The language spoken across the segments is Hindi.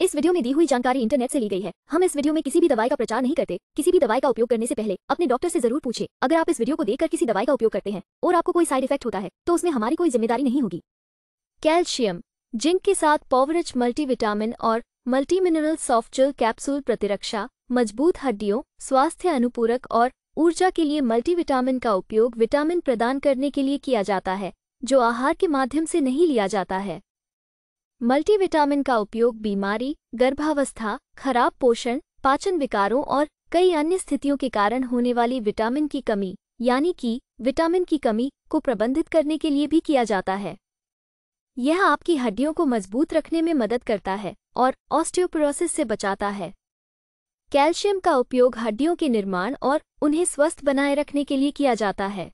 इस वीडियो में दी हुई जानकारी इंटरनेट से ली गई है हम इस वीडियो में किसी भी दवाई का प्रचार नहीं करते किसी भी दवाई का उपयोग करने से पहले अपने डॉक्टर से जरूर पूछे अगर आप इस वीडियो को देखकर किसी दवाई का उपयोग करते हैं और आपको कोई साइड इफेक्ट होता है तो उसमें हमारी कोई जिम्मेदारी नहीं होगी कैल्शियम जिंक के साथ पॉवरच मल्टीविटामिन और मल्टी मिनरल सॉफ्टजेल कैप्सूल प्रतिरक्षा मजबूत हड्डियों स्वास्थ्य अनुपूरक और ऊर्जा के लिए मल्टीविटामिन का उपयोग विटामिन प्रदान करने के लिए किया जाता है जो आहार के माध्यम से नहीं लिया जाता है मल्टीविटामिन का उपयोग बीमारी गर्भावस्था खराब पोषण पाचन विकारों और कई अन्य स्थितियों के कारण होने वाली विटामिन की कमी यानी कि विटामिन की कमी को प्रबंधित करने के लिए भी किया जाता है यह आपकी हड्डियों को मजबूत रखने में मदद करता है और ऑस्टियोपोरोसिस से बचाता है कैल्शियम का उपयोग हड्डियों के निर्माण और उन्हें स्वस्थ बनाए रखने के लिए किया जाता है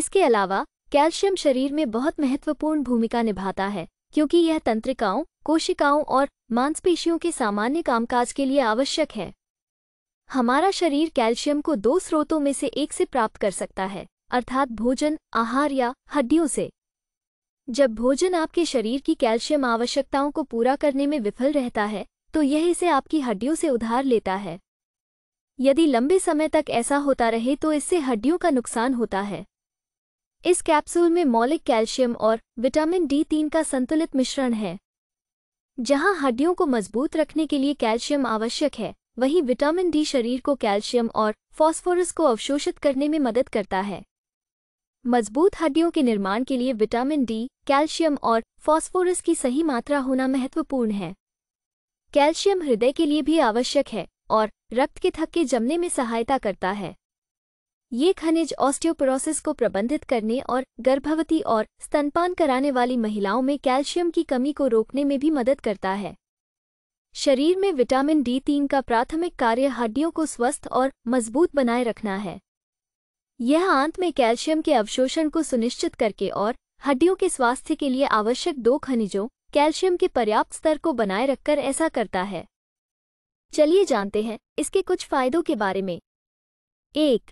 इसके अलावा कैल्शियम शरीर में बहुत महत्वपूर्ण भूमिका निभाता है क्योंकि यह तंत्रिकाओं कोशिकाओं और मांसपेशियों के सामान्य कामकाज के लिए आवश्यक है हमारा शरीर कैल्शियम को दो स्रोतों में से एक से प्राप्त कर सकता है अर्थात भोजन आहार या हड्डियों से जब भोजन आपके शरीर की कैल्शियम आवश्यकताओं को पूरा करने में विफल रहता है तो यह इसे आपकी हड्डियों से उधार लेता है यदि लंबे समय तक ऐसा होता रहे तो इससे हड्डियों का नुकसान होता है इस कैप्सूल में मौलिक कैल्शियम और विटामिन डी तीन का संतुलित मिश्रण है जहां हड्डियों को मजबूत रखने के लिए कैल्शियम आवश्यक है वहीं विटामिन डी शरीर को कैल्शियम और फॉस्फोरस को अवशोषित करने में मदद करता है मजबूत हड्डियों के निर्माण के लिए विटामिन डी कैल्शियम और फॉस्फोरस की सही मात्रा होना महत्वपूर्ण है कैल्शियम हृदय के लिए भी आवश्यक है और रक्त के थक्के जमने में सहायता करता है ये खनिज ऑस्टियोपोरोसिस को प्रबंधित करने और गर्भवती और स्तनपान कराने वाली महिलाओं में कैल्शियम की कमी को रोकने में भी मदद करता है शरीर में विटामिन डी तीन का प्राथमिक कार्य हड्डियों को स्वस्थ और मजबूत बनाए रखना है यह आंत में कैल्शियम के अवशोषण को सुनिश्चित करके और हड्डियों के स्वास्थ्य के लिए आवश्यक दो खनिजों कैल्शियम के पर्याप्त स्तर को बनाए रखकर ऐसा करता है चलिए जानते हैं इसके कुछ फायदों के बारे में एक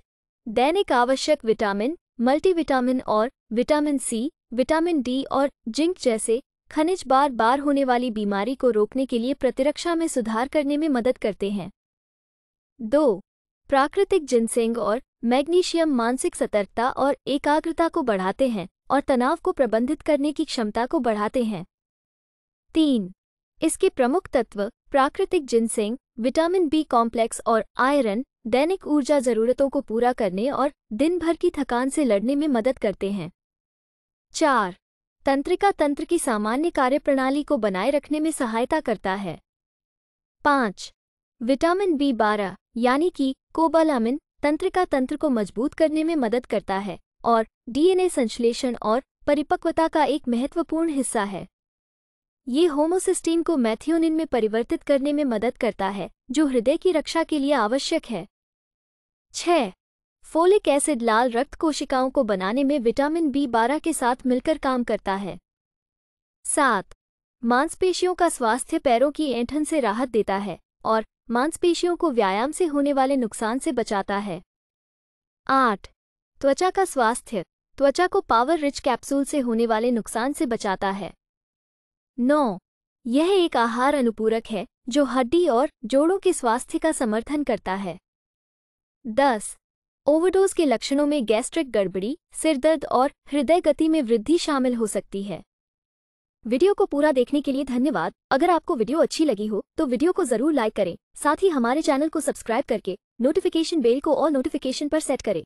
दैनिक आवश्यक विटामिन मल्टीविटामिन और विटामिन सी विटामिन डी और जिंक जैसे खनिज बार बार होने वाली बीमारी को रोकने के लिए प्रतिरक्षा में सुधार करने में मदद करते हैं दो प्राकृतिक जिनसेंग और मैग्नीशियम मानसिक सतर्कता और एकाग्रता को बढ़ाते हैं और तनाव को प्रबंधित करने की क्षमता को बढ़ाते हैं तीन इसके प्रमुख तत्व प्राकृतिक जिनसेंग विटामिन बी कॉम्प्लेक्स और आयरन दैनिक ऊर्जा जरूरतों को पूरा करने और दिन भर की थकान से लड़ने में मदद करते हैं चार तंत्रिका तंत्र की सामान्य कार्यप्रणाली को बनाए रखने में सहायता करता है पाँच विटामिन बी बारह यानी कि कोबालामिन तंत्रिका तंत्र को मजबूत करने में मदद करता है और डीएनए संश्लेषण और परिपक्वता का एक महत्वपूर्ण हिस्सा है ये होमोसिस्टीन को मैथियोनिन में परिवर्तित करने में मदद करता है जो हृदय की रक्षा के लिए आवश्यक है छ फोलिक एसिड लाल रक्त कोशिकाओं को बनाने में विटामिन बी बारह के साथ मिलकर काम करता है सात मांसपेशियों का स्वास्थ्य पैरों की ऐंठन से राहत देता है और मांसपेशियों को व्यायाम से होने वाले नुकसान से बचाता है आठ त्वचा का स्वास्थ्य त्वचा को पावर रिच कैप्सूल से होने वाले नुकसान से बचाता है नौ यह एक आहार अनुपूरक है जो हड्डी और जोड़ों के स्वास्थ्य का समर्थन करता है दस ओवरडोज के लक्षणों में गैस्ट्रिक गड़बड़ी सिरदर्द और हृदय गति में वृद्धि शामिल हो सकती है वीडियो को पूरा देखने के लिए धन्यवाद अगर आपको वीडियो अच्छी लगी हो तो वीडियो को जरूर लाइक करें साथ ही हमारे चैनल को सब्सक्राइब करके नोटिफिकेशन बेल को ऑल नोटिफिकेशन पर सेट करें